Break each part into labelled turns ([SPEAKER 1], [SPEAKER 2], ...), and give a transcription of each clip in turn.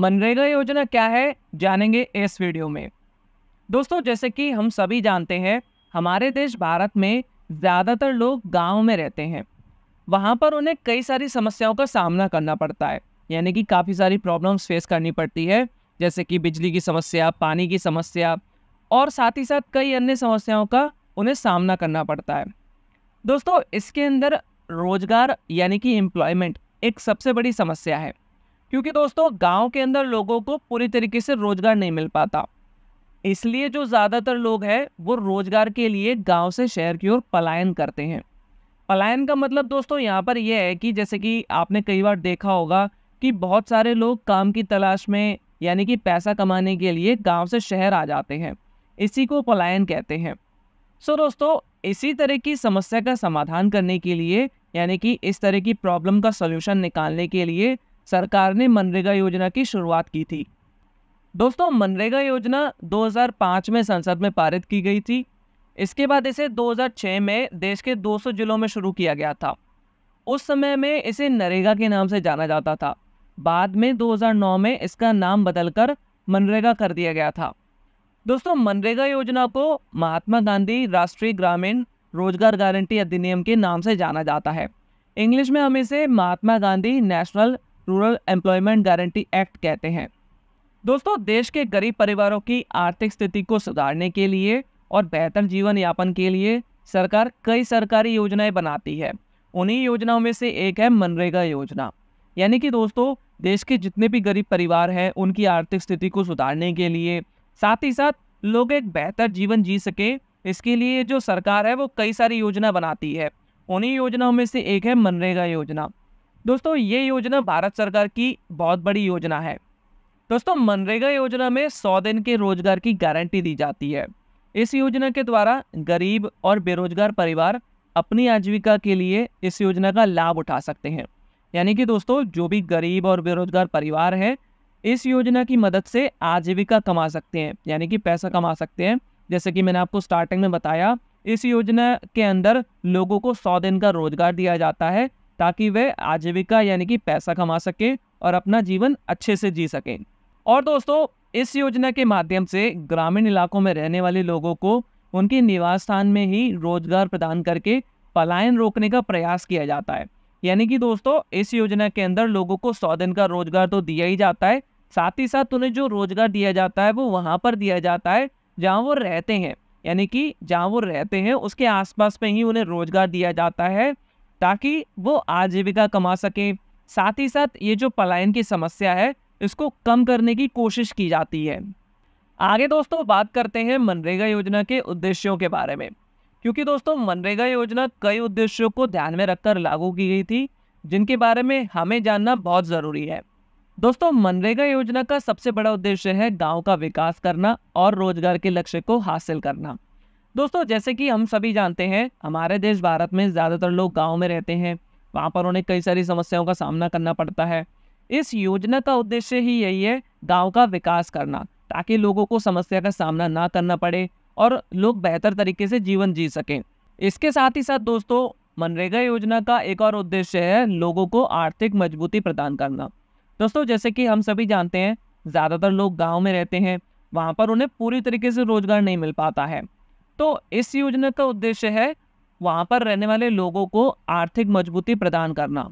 [SPEAKER 1] मनरेगा योजना क्या है जानेंगे इस वीडियो में दोस्तों जैसे कि हम सभी जानते हैं हमारे देश भारत में ज़्यादातर लोग गांव में रहते हैं वहाँ पर उन्हें कई सारी समस्याओं का सामना करना पड़ता है यानी कि काफ़ी सारी प्रॉब्लम्स फेस करनी पड़ती है जैसे कि बिजली की समस्या पानी की समस्या और साथ ही साथ कई अन्य समस्याओं का उन्हें सामना करना पड़ता है दोस्तों इसके अंदर रोजगार यानी कि एम्प्लॉयमेंट एक सबसे बड़ी समस्या है क्योंकि दोस्तों गांव के अंदर लोगों को पूरी तरीके से रोजगार नहीं मिल पाता इसलिए जो ज़्यादातर लोग हैं वो रोजगार के लिए गांव से शहर की ओर पलायन करते हैं पलायन का मतलब दोस्तों यहाँ पर यह है कि जैसे कि आपने कई बार देखा होगा कि बहुत सारे लोग काम की तलाश में यानी कि पैसा कमाने के लिए गांव से शहर आ जाते हैं इसी को पलायन कहते हैं सो दोस्तों इसी तरह की समस्या का समाधान करने के लिए यानी कि इस तरह की प्रॉब्लम का सोल्यूशन निकालने के लिए सरकार ने मनरेगा योजना की शुरुआत की थी दोस्तों मनरेगा योजना 2005 में संसद में पारित की गई थी इसके बाद इसे 2006 में देश के 200 जिलों में शुरू किया गया था उस समय में इसे नरेगा के नाम से जाना जाता था बाद में 2009 में इसका नाम बदलकर मनरेगा कर दिया गया था दोस्तों मनरेगा योजना को महात्मा गांधी राष्ट्रीय ग्रामीण रोजगार गारंटी अधिनियम के नाम से जाना जाता है इंग्लिश में हम इसे Mahatma Gandhi National Rural Employment Guarantee Act कहते हैं दोस्तों देश के गरीब परिवारों की आर्थिक स्थिति को सुधारने के लिए और बेहतर जीवन यापन के लिए सरकार कई सरकारी योजनाएं बनाती है उन्हीं योजनाओं में से एक है मनरेगा योजना यानी कि दोस्तों देश के जितने भी गरीब परिवार हैं उनकी आर्थिक स्थिति को सुधारने के लिए साथ ही साथ लोग एक बेहतर जीवन जी सके इसके लिए जो सरकार है वो कई सारी योजना बनाती है उन्हीं योजनाओं में से एक है मनरेगा योजना दोस्तों ये योजना भारत सरकार की बहुत बड़ी योजना है दोस्तों मनरेगा योजना में सौ दिन के रोजगार की गारंटी दी जाती है इस योजना के द्वारा गरीब और बेरोजगार परिवार अपनी आजीविका के लिए इस योजना का लाभ उठा सकते हैं यानी कि दोस्तों जो भी गरीब और बेरोजगार परिवार है इस योजना की मदद से आजीविका कमा सकते हैं यानी कि पैसा कमा सकते हैं जैसे कि मैंने आपको स्टार्टिंग में बताया इस योजना के अंदर लोगों को सौ दिन का रोजगार दिया जाता है ताकि वे आजीविका यानी कि पैसा कमा सकें और अपना जीवन अच्छे से जी सकें और दोस्तों इस योजना के माध्यम से ग्रामीण इलाकों में रहने वाले लोगों को उनके निवास स्थान में ही रोजगार प्रदान करके पलायन रोकने का प्रयास किया जाता है यानी कि दोस्तों इस योजना के अंदर लोगों को सौ दिन का रोजगार तो दिया ही जाता है साथ ही साथ उन्हें जो रोजगार दिया जाता है वो वहाँ पर दिया जाता है जहाँ वो रहते हैं यानी कि जहाँ वो रहते हैं उसके आसपास में ही उन्हें रोजगार दिया जाता है ताकि वो आजीविका कमा सकें साथ ही साथ ये जो पलायन की समस्या है इसको कम करने की कोशिश की जाती है आगे दोस्तों बात करते हैं मनरेगा योजना के उद्देश्यों के बारे में क्योंकि दोस्तों मनरेगा योजना कई उद्देश्यों को ध्यान में रखकर लागू की गई थी जिनके बारे में हमें जानना बहुत ज़रूरी है दोस्तों मनरेगा योजना का सबसे बड़ा उद्देश्य है गांव का विकास करना और रोजगार के लक्ष्य को हासिल करना दोस्तों जैसे कि हम सभी जानते हैं हमारे देश भारत में ज़्यादातर लोग गाँव में रहते हैं वहाँ पर उन्हें कई सारी समस्याओं का सामना करना पड़ता है इस योजना का उद्देश्य ही यही है गाँव का विकास करना ताकि लोगों को समस्या का सामना ना करना पड़े और लोग बेहतर तरीके से जीवन जी सकें इसके साथ ही साथ दोस्तों मनरेगा योजना का एक और उद्देश्य है लोगों को आर्थिक मजबूती प्रदान करना दोस्तों जैसे कि हम सभी जानते हैं ज़्यादातर लोग गाँव में रहते हैं वहाँ पर उन्हें पूरी तरीके से रोज़गार नहीं मिल पाता है तो इस योजना का उद्देश्य है वहाँ पर रहने वाले लोगों को आर्थिक मजबूती प्रदान करना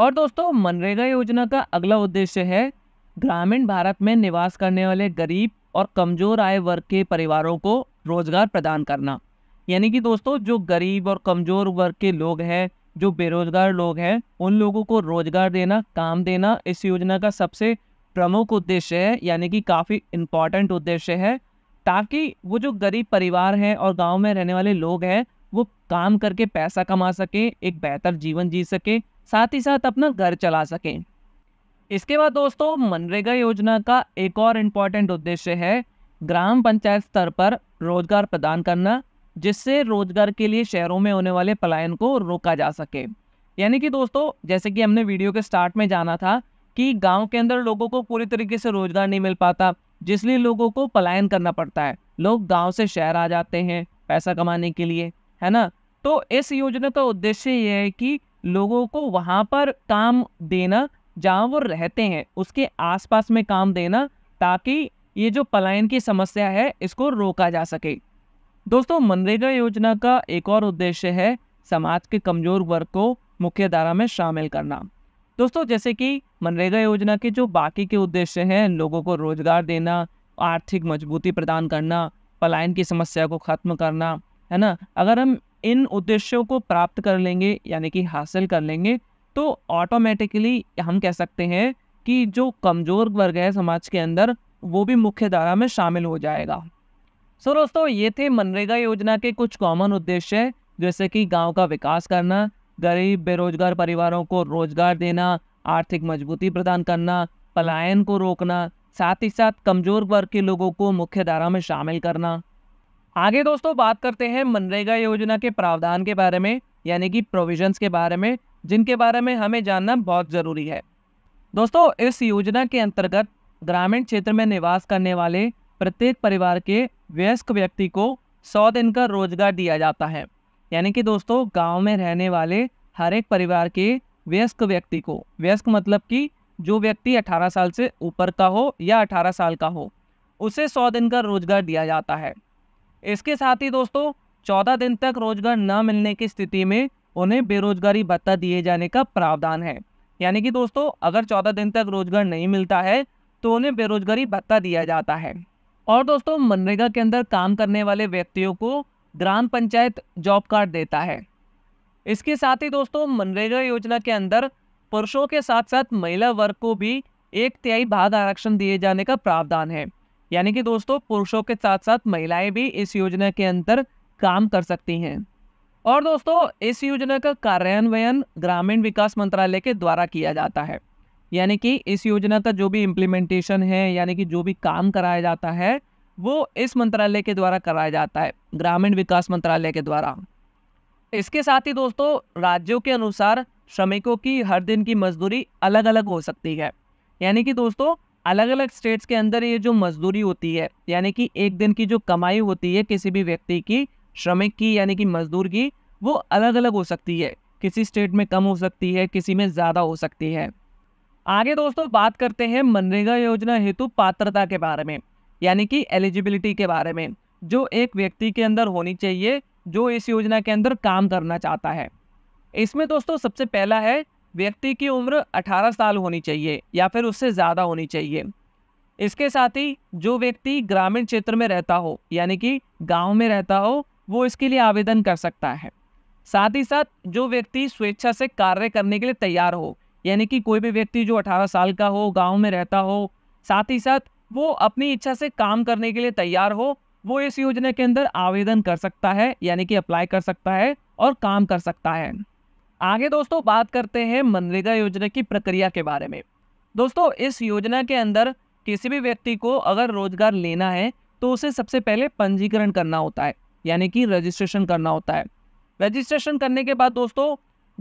[SPEAKER 1] और दोस्तों मनरेगा योजना का अगला उद्देश्य है ग्रामीण भारत में निवास करने वाले गरीब और कमज़ोर आय वर्ग के परिवारों को रोज़गार प्रदान करना यानी कि दोस्तों जो गरीब और कमज़ोर वर्ग के लोग हैं जो बेरोजगार लोग हैं उन लोगों को रोज़गार देना काम देना इस योजना का सबसे प्रमुख उद्देश्य है यानी कि काफ़ी इम्पॉर्टेंट उद्देश्य है ताकि वो जो गरीब परिवार हैं और गाँव में रहने वाले लोग हैं वो काम करके पैसा कमा सके एक बेहतर जीवन जी सके साथ ही साथ अपना घर चला सकें इसके बाद दोस्तों मनरेगा योजना का एक और इम्पॉर्टेंट उद्देश्य है ग्राम पंचायत स्तर पर रोजगार प्रदान करना जिससे रोजगार के लिए शहरों में होने वाले पलायन को रोका जा सके यानी कि दोस्तों जैसे कि हमने वीडियो के स्टार्ट में जाना था कि गांव के अंदर लोगों को पूरी तरीके से रोजगार नहीं मिल पाता जिसलिए लोगों को पलायन करना पड़ता है लोग गांव से शहर आ जाते हैं पैसा कमाने के लिए है ना तो इस योजना का उद्देश्य ये है कि लोगों को वहाँ पर काम देना जहाँ वो रहते हैं उसके आसपास में काम देना ताकि ये जो पलायन की समस्या है इसको रोका जा सके दोस्तों मनरेगा योजना का एक और उद्देश्य है समाज के कमज़ोर वर्ग को मुख्यधारा में शामिल करना दोस्तों जैसे कि मनरेगा योजना के जो बाकी के उद्देश्य हैं लोगों को रोजगार देना आर्थिक मजबूती प्रदान करना पलायन की समस्या को ख़त्म करना है ना अगर हम इन उद्देश्यों को प्राप्त कर लेंगे यानी कि हासिल कर लेंगे तो ऑटोमेटिकली हम कह सकते हैं कि जो कमज़ोर वर्ग है समाज के अंदर वो भी मुख्य धारा में शामिल हो जाएगा सो दोस्तों ये थे मनरेगा योजना के कुछ कॉमन उद्देश्य जैसे कि गांव का विकास करना गरीब बेरोजगार परिवारों को रोजगार देना आर्थिक मजबूती प्रदान करना पलायन को रोकना साथ ही साथ कमजोर वर्ग के लोगों को मुख्य धारा में शामिल करना आगे दोस्तों बात करते हैं मनरेगा योजना के प्रावधान के बारे में यानी कि प्रोविजंस के बारे में जिनके बारे में हमें जानना बहुत ज़रूरी है दोस्तों इस योजना के अंतर्गत ग्रामीण क्षेत्र में निवास करने वाले प्रत्येक परिवार के वयस्क व्यक्ति को सौ दिन का रोजगार दिया जाता है यानी कि दोस्तों गांव में रहने वाले हर एक परिवार के व्यस्क व्यक्ति को व्यस्क मतलब कि जो व्यक्ति 18 साल से ऊपर का हो या 18 साल का हो उसे 100 दिन का रोजगार दिया जाता है इसके साथ ही दोस्तों 14 दिन तक रोजगार न मिलने की स्थिति में उन्हें बेरोजगारी भत्ता दिए जाने का प्रावधान है यानी कि दोस्तों अगर चौदह दिन तक रोजगार नहीं मिलता है तो उन्हें बेरोजगारी भत्ता दिया जाता है और दोस्तों मनरेगा के अंदर काम करने वाले व्यक्तियों को ग्राम पंचायत जॉब कार्ड देता है इसके साथ ही दोस्तों मनरेगा योजना के अंदर पुरुषों के साथ साथ महिला वर्ग को भी एक तिहाई भाग आरक्षण दिए जाने का प्रावधान है यानी कि दोस्तों पुरुषों के साथ साथ महिलाएं भी इस योजना के अंदर काम कर सकती हैं और दोस्तों इस योजना का कार्यान्वयन ग्रामीण विकास मंत्रालय के द्वारा किया जाता है यानी कि इस योजना का जो भी इम्प्लीमेंटेशन है यानी कि जो भी काम कराया जाता है वो इस मंत्रालय के द्वारा कराया जाता है ग्रामीण विकास मंत्रालय के द्वारा इसके साथ ही दोस्तों राज्यों के अनुसार श्रमिकों की हर दिन की मजदूरी अलग अलग हो सकती है यानी कि दोस्तों अलग अलग स्टेट्स के अंदर ये जो मजदूरी होती है यानी कि एक दिन की जो कमाई होती है किसी भी व्यक्ति की श्रमिक की यानी कि मजदूर की वो अलग अलग हो सकती है किसी स्टेट में कम हो सकती है किसी में ज़्यादा हो सकती है आगे दोस्तों बात करते हैं मनरेगा योजना हेतु पात्रता के बारे में यानी कि एलिजिबिलिटी के बारे में जो एक व्यक्ति के अंदर होनी चाहिए जो इस योजना के अंदर काम करना चाहता है इसमें दोस्तों सबसे पहला है व्यक्ति की उम्र 18 साल होनी चाहिए या फिर उससे ज़्यादा होनी चाहिए इसके साथ ही जो व्यक्ति ग्रामीण क्षेत्र में रहता हो यानी कि गांव में रहता हो वो इसके लिए आवेदन कर सकता है साथ ही साथ जो व्यक्ति स्वेच्छा से कार्य करने के लिए तैयार हो यानी कि कोई भी व्यक्ति जो 18 साल का हो गांव में रहता हो साथ ही साथ वो अपनी इच्छा से काम करने के लिए तैयार हो वो इस योजना के अंदर आवेदन कर सकता है यानी कि अप्लाई कर सकता है और काम कर सकता है आगे दोस्तों बात करते हैं मनरेगा योजना की प्रक्रिया के बारे में दोस्तों इस योजना के अंदर किसी भी व्यक्ति को अगर रोजगार लेना है तो उसे सबसे पहले पंजीकरण करना होता है यानी कि रजिस्ट्रेशन करना होता है रजिस्ट्रेशन करने के बाद दोस्तों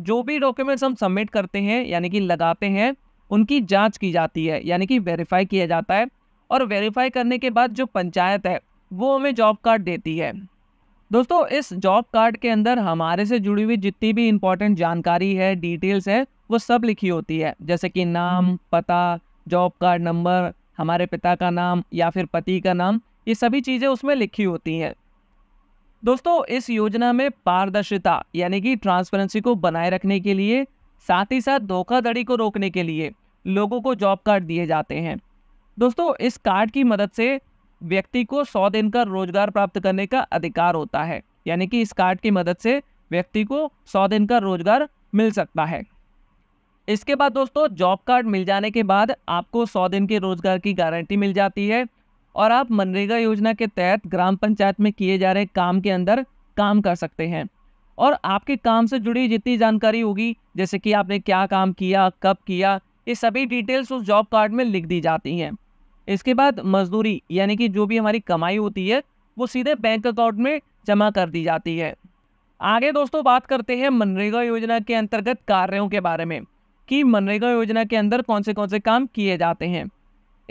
[SPEAKER 1] जो भी डॉक्यूमेंट्स हम सबमिट करते हैं यानी कि लगाते हैं उनकी जांच की जाती है यानी कि वेरीफाई किया जाता है और वेरीफाई करने के बाद जो पंचायत है वो हमें जॉब कार्ड देती है दोस्तों इस जॉब कार्ड के अंदर हमारे से जुड़ी हुई जितनी भी इंपॉर्टेंट जानकारी है डिटेल्स है वो सब लिखी होती है जैसे कि नाम हम्म। पता जॉब कार्ड नंबर हमारे पिता का नाम या फिर पति का नाम ये सभी चीज़ें उसमें लिखी होती हैं दोस्तों इस योजना में पारदर्शिता यानी कि ट्रांसपेरेंसी को बनाए रखने के लिए साथ ही साथ धोखाधड़ी को रोकने के लिए लोगों को जॉब कार्ड दिए जाते हैं दोस्तों इस कार्ड की मदद से व्यक्ति को सौ दिन का रोजगार प्राप्त करने का अधिकार होता है यानी कि इस कार्ड की मदद से व्यक्ति को सौ दिन का रोजगार मिल सकता है इसके बाद दोस्तों जॉब कार्ड मिल जाने के बाद आपको सौ दिन के रोजगार की गारंटी मिल जाती है और आप मनरेगा योजना के तहत ग्राम पंचायत में किए जा रहे काम के अंदर काम कर सकते हैं और आपके काम से जुड़ी जितनी जानकारी होगी जैसे कि आपने क्या काम किया कब किया ये सभी डिटेल्स उस जॉब कार्ड में लिख दी जाती हैं इसके बाद मजदूरी यानी कि जो भी हमारी कमाई होती है वो सीधे बैंक अकाउंट में जमा कर दी जाती है आगे दोस्तों बात करते हैं मनरेगा योजना के अंतर्गत कार्यों के बारे में कि मनरेगा योजना के अंदर कौन से कौन से काम किए जाते हैं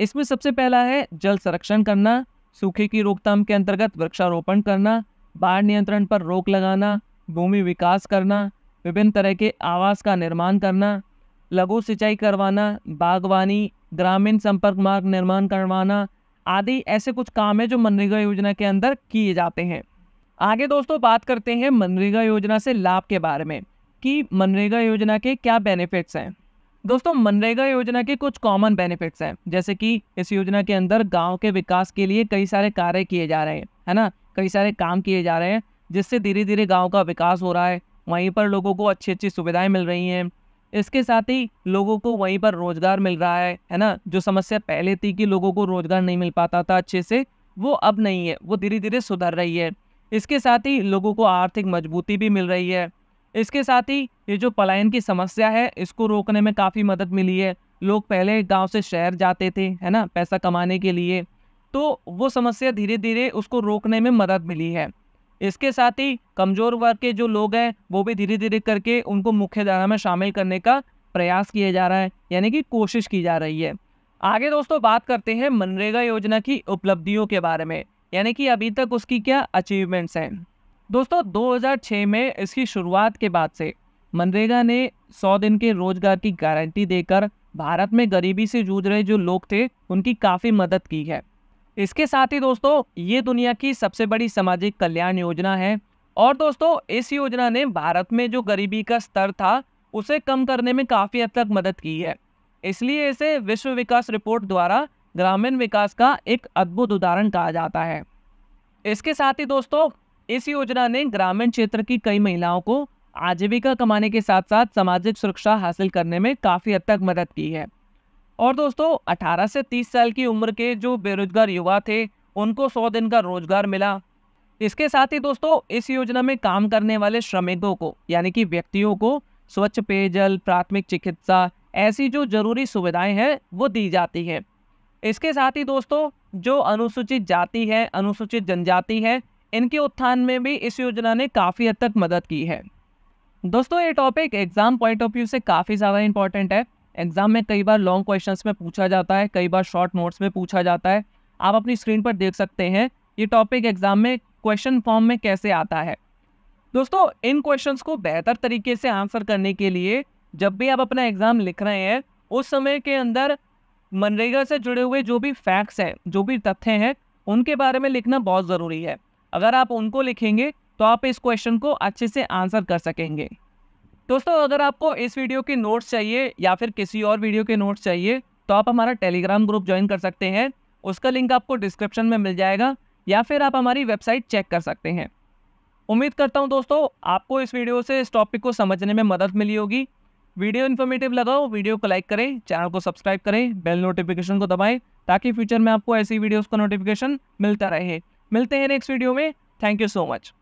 [SPEAKER 1] इसमें सबसे पहला है जल संरक्षण करना सूखे की रोकथाम के अंतर्गत वृक्षारोपण करना बाढ़ नियंत्रण पर रोक लगाना भूमि विकास करना विभिन्न तरह के आवास का निर्माण करना लघु सिंचाई करवाना बागवानी ग्रामीण संपर्क मार्ग निर्माण करवाना आदि ऐसे कुछ काम है जो मनरेगा योजना के अंदर किए जाते हैं आगे दोस्तों बात करते हैं मनरेगा योजना से लाभ के बारे में कि मनरेगा योजना के क्या बेनिफिट्स हैं दोस्तों मनरेगा योजना के कुछ कॉमन बेनिफिट्स हैं जैसे कि इस योजना के अंदर गांव के विकास के लिए कई सारे कार्य किए जा रहे हैं है ना कई सारे काम किए जा रहे हैं जिससे धीरे धीरे गाँव का विकास हो रहा है वहीं पर लोगों को अच्छी अच्छी सुविधाएँ मिल रही हैं इसके साथ ही लोगों को वहीं पर रोजगार मिल रहा है है ना जो समस्या पहले थी कि लोगों को रोजगार नहीं मिल पाता था अच्छे से वो अब नहीं है वो धीरे धीरे सुधर रही है इसके साथ ही लोगों को आर्थिक मजबूती भी मिल रही है इसके साथ ही ये जो पलायन की समस्या है इसको रोकने में काफ़ी मदद मिली है लोग पहले गांव से शहर जाते थे है ना पैसा कमाने के लिए तो वो समस्या धीरे धीरे उसको रोकने में मदद मिली है इसके साथ ही कमज़ोर वर्ग के जो लोग हैं वो भी धीरे धीरे करके उनको मुख्यधारा में शामिल करने का प्रयास किया जा रहा है यानी कि कोशिश की जा रही है आगे दोस्तों बात करते हैं मनरेगा योजना की उपलब्धियों के बारे में यानी कि अभी तक उसकी क्या अचीवमेंट्स हैं दोस्तों 2006 में इसकी शुरुआत के बाद से मनरेगा ने 100 दिन के रोजगार की गारंटी देकर भारत में गरीबी से जूझ रहे जो लोग थे उनकी काफ़ी मदद की है इसके साथ ही दोस्तों ये दुनिया की सबसे बड़ी सामाजिक कल्याण योजना है और दोस्तों इस योजना ने भारत में जो गरीबी का स्तर था उसे कम करने में काफ़ी हद तक मदद की है इसलिए इसे विश्व विकास रिपोर्ट द्वारा ग्रामीण विकास का एक अद्भुत उदाहरण कहा जाता है इसके साथ ही दोस्तों इस योजना ने ग्रामीण क्षेत्र की कई महिलाओं को आजीविका कमाने के साथ साथ सामाजिक सुरक्षा हासिल करने में काफ़ी हद तक मदद की है और दोस्तों 18 से 30 साल की उम्र के जो बेरोजगार युवा थे उनको 100 दिन का रोजगार मिला इसके साथ ही दोस्तों इस योजना में काम करने वाले श्रमिकों को यानी कि व्यक्तियों को स्वच्छ पेयजल प्राथमिक चिकित्सा ऐसी जो जरूरी सुविधाएं हैं वो दी जाती हैं इसके साथ ही दोस्तों जो अनुसूचित जाति है अनुसूचित जनजाति है इनके उत्थान में भी इस योजना ने काफ़ी हद तक मदद की है दोस्तों ये topic exam point of view से काफ़ी ज़्यादा इंपॉर्टेंट है एग्जाम में कई बार लॉन्ग क्वेश्चंस में पूछा जाता है कई बार शॉर्ट नोट्स में पूछा जाता है आप अपनी स्क्रीन पर देख सकते हैं ये टॉपिक एग्जाम में क्वेश्चन फॉर्म में कैसे आता है दोस्तों इन क्वेश्चंस को बेहतर तरीके से आंसर करने के लिए जब भी आप अपना एग्ज़ाम लिख रहे हैं उस समय के अंदर मनरेगा से जुड़े हुए जो भी फैक्ट्स हैं जो भी तथ्य हैं उनके बारे में लिखना बहुत ज़रूरी है अगर आप उनको लिखेंगे तो आप इस क्वेश्चन को अच्छे से आंसर कर सकेंगे दोस्तों अगर आपको इस वीडियो के नोट्स चाहिए या फिर किसी और वीडियो के नोट्स चाहिए तो आप हमारा टेलीग्राम ग्रुप ज्वाइन कर सकते हैं उसका लिंक आपको डिस्क्रिप्शन में मिल जाएगा या फिर आप हमारी वेबसाइट चेक कर सकते हैं उम्मीद करता हूं दोस्तों आपको इस वीडियो से इस टॉपिक को समझने में मदद मिली होगी वीडियो इन्फॉर्मेटिव लगाओ वीडियो को लाइक करें चैनल को सब्सक्राइब करें बेल नोटिफिकेशन को दबाएँ ताकि फ्यूचर में आपको ऐसी वीडियोज़ का नोटिफिकेशन मिलता रहे मिलते हैं नेक्स्ट वीडियो में थैंक यू सो मच